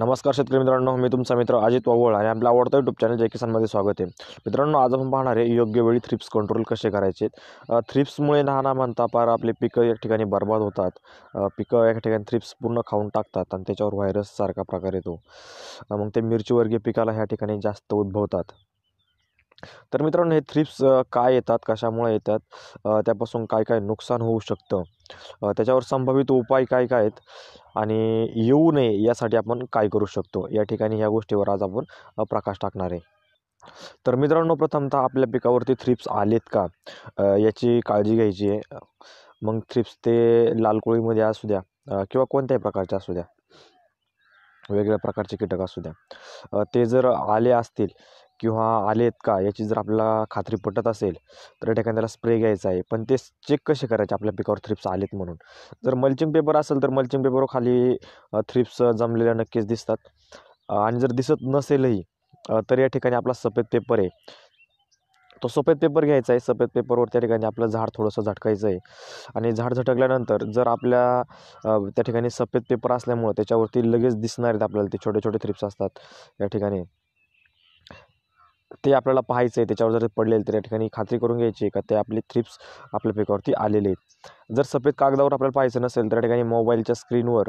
नमस्कार शेतकरी मित्रांनो मी तुमचा मित्र अजित वावळ आणि आपला आवडता युट्यूब चॅनल जय किसानमध्ये स्वागत आहे मित्रांनो आज आपण पाहणार आहे योग्य वेळी थ्रिप्स कंट्रोल कसे करायचे थ्रिप्समुळे नाना म्हणता पार आपले पिकं एक ठिकाणी बर्बाद होतात पिकं या ठिकाणी थ्रिप्स पूर्ण खाऊन टाकतात आणि त्याच्यावर व्हायरस सारखा प्रकार येतो मग ते मिरचीवर्गीय पिकाला ह्या ठिकाणी जास्त उद्भवतात तर मित्रांनो हे थ्रिप्स काय येतात कशामुळे येतात त्यापासून काय काय नुकसान होऊ शकतं त्याच्यावर संभावित उपाय काय काय आहेत आणि येऊ नये यासाठी आपण काय करू शकतो या ठिकाणी ह्या गोष्टीवर आज आपण प्रकाश टाकणार आहे तर मित्रांनो प्रथमतः आपल्या पिकावरती थ्रिप्स आलेत का याची काळजी घ्यायची आहे मग थ्रिप्स ते लाल कोळीमध्ये असू द्या किंवा कोणत्याही प्रकारच्या असू द्या वेगवेगळ्या प्रकारचे कीटक असू द्या ते जर आले असतील किंवा आले आहेत का याची जर आपल्याला खात्री पटत असेल तर या ठिकाणी त्याला स्प्रे घ्यायचा आहे पण ते चेक कसे करायचे आपल्या पिकावर थ्रिप्स आलेत म्हणून जर मल्चिंग पेपर असेल तर मल्चिंग पेपरवर खाली थ्रिप्स जमलेल्या नक्कीच दिसतात आणि जर दिसत नसेलही तर या ठिकाणी आपला सफेद पेपर आहे तो सफेद पेपर घ्यायचा आहे सफेद पेपरवर त्या ठिकाणी आपलं झाड थोडंसं झटकायचं आहे आणि झाड झटकल्यानंतर जर आपल्या त्या ठिकाणी सफेद पेपर असल्यामुळं त्याच्यावरती लगेच दिसणार आहेत आपल्याला ते छोटे छोटे थ्रिप्स असतात या ठिकाणी ते आपल्याला पाहायचं आहे त्याच्यावर जर पडलेलं तर या ठिकाणी खात्री करून घ्यायची का ते आपले थ्रिप्स आपल्या पिकावरती आलेले आहेत जर सफेद कागदावर आपल्याला पाहायचं नसेल तर या ठिकाणी मोबाईलच्या स्क्रीनवर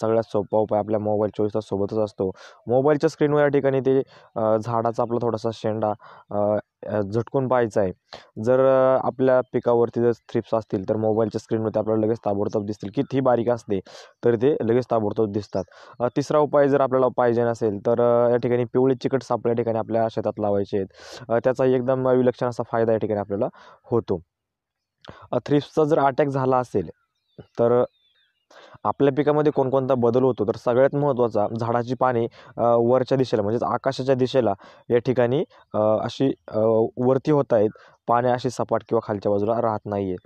सगळ्यात सोपा उपाय आपल्या मोबाईल चोवीस सोबतच असतो मोबाईलच्या स्क्रीनवर या ठिकाणी ते झाडाचा आपला थोडासा शेंडा झटकून पाहायचं आहे जर आपल्या पिकावरती जर थ्रिप्स असतील तर मोबाईलच्या स्क्रीनवरती आपल्याला लगेच ताबडतोब दिसतील की ती बारीक असते तर ते लगेच ताबडतोब दिसतात तिसरा उपाय जर आपल्याला पाहिजे नसेल तर या ठिकाणी पिवळी चिकट साप या ठिकाणी आपल्या शेतात लावायचे आहेत त्याचा एकदम विलक्षण असा फायदा या ठिकाणी आपल्याला होतो थ्रिप्सचा जर अटॅक झाला असेल तर आपल्या पिकामध्ये कोणकोणता बदल होतो तर सगळ्यात महत्त्वाचा झाडाची पाने वरच्या दिशेला म्हणजेच आकाशाच्या दिशेला या ठिकाणी अशी वरती होत आहेत पाने अशी सपाट किंवा खालच्या बाजूला राहत नाही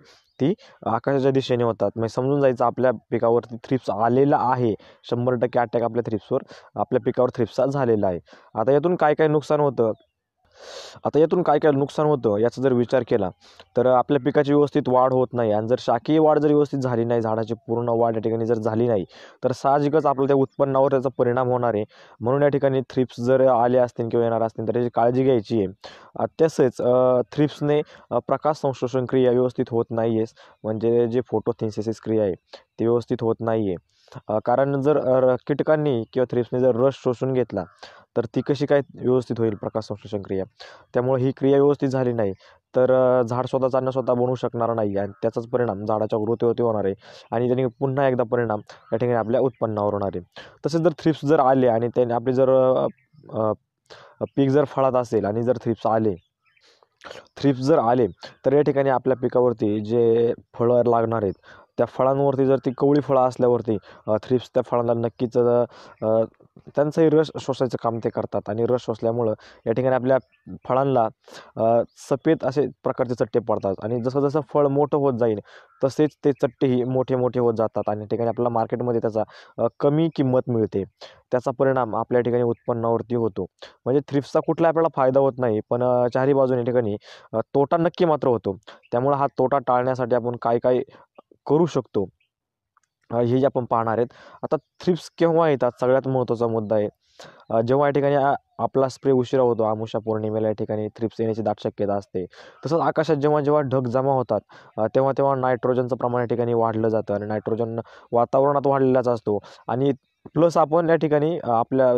ती आकाशाच्या दिशेने होतात म्हणजे समजून जायचं आपल्या पिकावरती थ्रिप्स आलेला आहे शंभर टक्के अटॅक आपल्या थ्रिप्सवर आपल्या पिकावर थ्रिप्सचा झालेला आहे आता यातून काय काय नुकसान होतं आता यातून काय काय नुकसान होतं याचा जर विचार केला तर आपल्या पिकाची व्यवस्थित वाढ होत नाही आणि जर शाकीय वाढ जर व्यवस्थित झाली नाही झाडाची पूर्ण वाढ या ठिकाणी जर झाली नाही तर साहजिकच आपल्या त्या उत्पन्नावर त्याचा परिणाम होणार आहे म्हणून या ठिकाणी थ्रिप्स जर आले असतील किंवा येणार असतील तर याची काळजी घ्यायची आहे तसेच थ्रिप्सने प्रकाश संश्लेषण क्रिया व्यवस्थित होत नाही आहेस म्हणजे जे फोटोथिन्सेसिस क्रिया आहे ती व्यवस्थित होत नाही आहे कारण जर कीटकांनी किंवा थ्रिप्सने जर रस शोषून घेतला तर ती कशी काय व्यवस्थित होईल प्रकाश संश्लेषण क्रिया त्यामुळे ही क्रिया व्यवस्थित झाली नाही तर झाड स्वतः अन्न स्वतः बनवू शकणार नाही आणि त्याचाच परिणाम झाडाच्या गृहतेवरती होणार आहे आणि त्याने पुन्हा एकदा परिणाम या ठिकाणी आपल्या उत्पन्नावर होणार आहे तसेच जर थ्रिप्स जर आले आणि त्याने आपले जर पीक जर फळात असेल आणि जर थ्रिप्स आले थ्रिप्स जर आले तर या ठिकाणी आपल्या पिकावरती जे फळं लागणार आहेत त्या फळांवरती जर ती कवळी फळं असल्यावरती थ्रिप्स त्या फळांना नक्कीच त्यांचंही रस शोषायचं काम ते करतात आणि रस शोषल्यामुळं या ठिकाणी आपल्या फळांना सफेद असे प्रकारचे चट्टे पडतात आणि जसं जसं फळ मोठं होत जाईल तसेच ते चट्टेही मोठे मोठे होत जातात आणि या ठिकाणी आपल्याला मार्केटमध्ये त्याचा कमी किंमत मिळते त्याचा परिणाम आपल्या ठिकाणी उत्पन्नावरती होतो म्हणजे थ्रिप्सचा कुठला आपल्याला फायदा होत नाही पण चारी बाजूने ठिकाणी तोटा नक्की मात्र होतो त्यामुळं हा तोटा टाळण्यासाठी आपण काय काय करू शकतो हे जे आपण पाहणार आहेत आता थ्रिप्स केव्हा येतात सगळ्यात महत्त्वाचा मुद्दा आहे जेव्हा या ठिकाणी आपला स्प्रे उशिरा होतो आमुषा पौर्णिमेला या ठिकाणी थ्रिप्स येण्याची दाट शक्यता असते तसंच आकाशात जेव्हा जेव्हा ढग जमा होतात तेव्हा तेव्हा नायट्रोजनचं प्रमाण या ठिकाणी वाढलं जातं आणि नायट्रोजन वातावरणात वाढलेलाच असतो आणि प्लस आपण या ठिकाणी आपल्या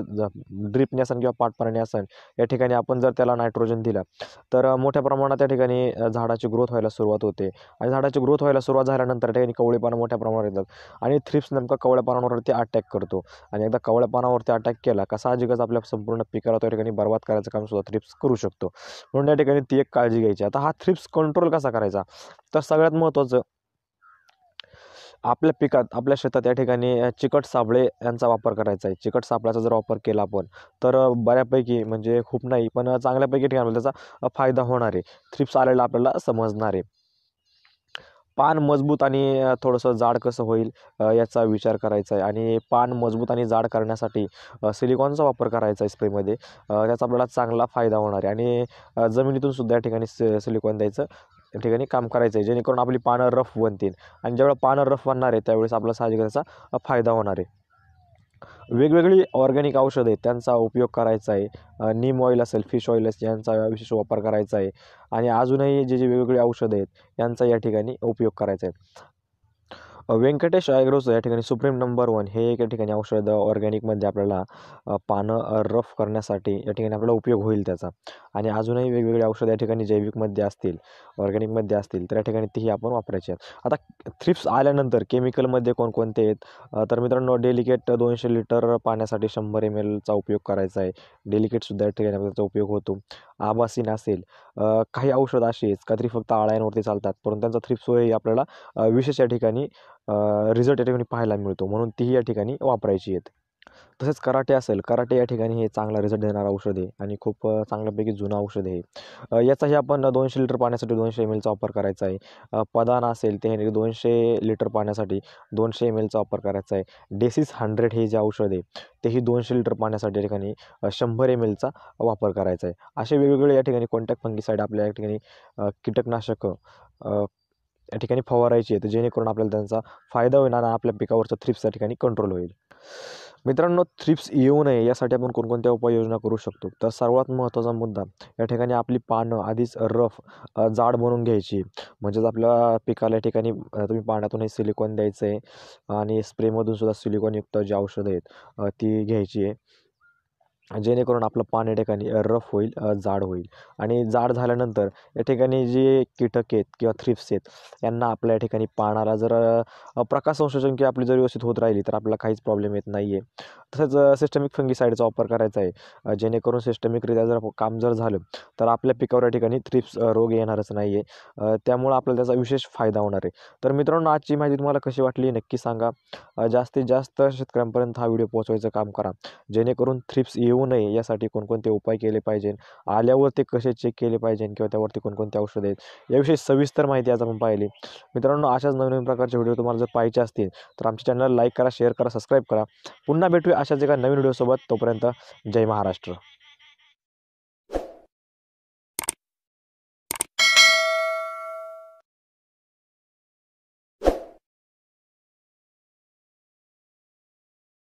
ड्रिपने असन किंवा पाटपारणे असन या ठिकाणी आपण जर त्याला नायट्रोजन दिला तर मोठ्या प्रमाणात त्या ठिकाणी झाडाची ग्रोथ व्हायला सुरुवात होते आणि झाडाची ग्रोथ व्हायला सुरुवात झाल्यानंतर त्या ठिकाणी कवळेपानं मोठ्या प्रमाणात येतात आणि थ्रिप्स नेमका कवळ्या पानावरती अटॅक करतो आणि एकदा कवळ्या पानावरती अटॅक केला कसा साहजिकच आपल्या संपूर्ण पिकाला त्या ठिकाणी बर्बाद करायचं काम सुद्धा थ्रिप्स करू शकतो म्हणून या ठिकाणी ती एक काळजी घ्यायची आता हा थ्रिप्स कंट्रोल कसा करायचा तर सगळ्यात महत्त्वाचं आपल्या पिकात आपल्या शेतात या ठिकाणी चिकट सापळे यांचा वापर करायचा आहे चिकट सापळ्याचा जर वापर केला आपण तर बऱ्यापैकी म्हणजे खूप नाही पण चांगल्यापैकी ठिकाणी त्याचा फायदा होणार आहे थ्रिप्स आलेला आपल्याला समजणार आहे पान मजबूत आणि थोडंसं जाड कसं होईल याचा विचार करायचा आहे आणि पान मजबूत आणि जाड करण्यासाठी सिलिकॉनचा वापर करायचा आहे स्प्रेमध्ये त्याचा आपल्याला चांगला फायदा होणार आहे आणि जमिनीतून सुद्धा या ठिकाणी सिलिकॉन द्यायचं त्या ठिकाणी काम करायचं आहे जेणेकरून आपली पानं रफ बनतील आणि ज्यावेळेला पानं रफ बनणार आहे त्यावेळेस आपला साहजिकांचा फायदा होणार आहे वेगवेगळी ऑर्गॅनिक औषधं आहेत त्यांचा उपयोग करायचा आहे नीम ऑइल असेल फिश ऑइल असेल यांचा विशेष वापर करायचा आहे आणि अजूनही जे जे वेगवेगळी औषधं आहेत यांचा या ठिकाणी उपयोग करायचा आहे व्यंकटेश ॲग्रोज या ठिकाणी सुप्रीम नंबर वन हे एक या ठिकाणी औषध ऑर्गॅनिकमध्ये आपल्याला पानं रफ करण्यासाठी या ठिकाणी आपल्याला उपयोग होईल त्याचा आणि अजूनही वेगवेगळे औषधं या ठिकाणी जैविकमध्ये असतील ऑर्गॅनिकमध्ये असतील तर या ठिकाणी तीही आपण वापरायची आहेत आता थ्रिप्स आल्यानंतर केमिकलमध्ये कोणकोणते आहेत तर मित्रांनो डेलिकेट दोनशे लिटर पाण्यासाठी शंभर एम एलचा उपयोग करायचा आहे डेलिकेटसुद्धा या ठिकाणी त्याचा उपयोग होतो आभासी नसेल काही औषध असेच काहीतरी फक्त आळ्यांवरती चालतात परंतु त्यांचा सोय ही आपल्याला विशेष या ठिकाणी रिझल्ट या ठिकाणी पाहायला मिळतो म्हणून तीही या ठिकाणी वापरायची आहेत तसेच कराटे असेल कराटे या ठिकाणी हे चांगला रिझल्ट देणारं औषध आहे आणि खूप चांगल्यापैकी जुनं औषध आहे याचाही आपण दोनशे लिटर पाण्यासाठी दोनशे एम एलचा वापर करायचा आहे पदान असेल ते दोनशे लिटर पाण्यासाठी दोनशे एम एलचा वापर करायचा आहे डेसिस हंड्रेड हे जे औषध आहे तेही दोनशे लिटर पाण्यासाठी या ठिकाणी शंभर एम एलचा वापर करायचा आहे असे वेगवेगळे या ठिकाणी कॉन्टॅक्ट साईड आपल्या या ठिकाणी कीटकनाशकं या ठिकाणी फवारायची आहे जेणेकरून आपल्याला त्यांचा फायदा होईल आणि आपल्या पिकावरचा थ्रिप्स या ठिकाणी कंट्रोल होईल मित्रांनो थ्रिप्स येऊ नये यासाठी आपण कोणकोणत्या उपाययोजना करू शकतो तर सर्वात महत्त्वाचा मुद्दा या ठिकाणी आपली पानं आधीच रफ जाड बनवून घ्यायची म्हणजेच आपल्या पिकाला या ठिकाणी तुम्ही पाण्यातूनही सिलिकॉन द्यायचं आहे आणि स्प्रेमधून सुद्धा सिलिकॉनयुक्त जे औषधं आहेत ती घ्यायची आहे जेणेकरून आपलं पान या ठिकाणी रफ होईल जाड होईल आणि जाड झाल्यानंतर या ठिकाणी जे कीटक आहेत किंवा थ्रिप्स आहेत यांना आपल्या या ठिकाणी पाणाला जर प्रकाश संशोधन किंवा आपली जर व्यवस्थित होत राहिली तर आपला काहीच प्रॉब्लेम येत नाही आहे तसंच सिस्टमिक फंगीसाईडचा वापर करायचा आहे जेणेकरून सिस्टमिकरित्या जर काम जर झालं तर आपल्या पिकावर या ठिकाणी थ्रिप्स रोग येणारच नाही आहे त्यामुळं आपल्याला त्याचा विशेष फायदा होणार आहे तर मित्रांनो आजची माहिती तुम्हाला कशी वाटली नक्की सांगा जास्तीत जास्त शेतकऱ्यांपर्यंत हा व्हिडिओ पोहोचवायचं काम करा जेणेकरून थ्रिप्स येऊ नये यासाठी कोणकोणते उपाय केले पाहिजे आल्यावर ते कसे चेक केले पाहिजेन किंवा त्यावरती कोणकोणते औषध आहेत याविषयी सविस्तर माहिती आज आपण पाहिली मित्रांनो अशाच नवीन नवीन प्रकारचे व्हिडिओ तुम्हाला जर पाहिजे असतील तर आमच्या चॅनलला लाईक करा शेअर करा सबस्क्राईब करा पुन्हा भेटूया अशाच एका नवीन सोबत तोपर्यंत जय महाराष्ट्र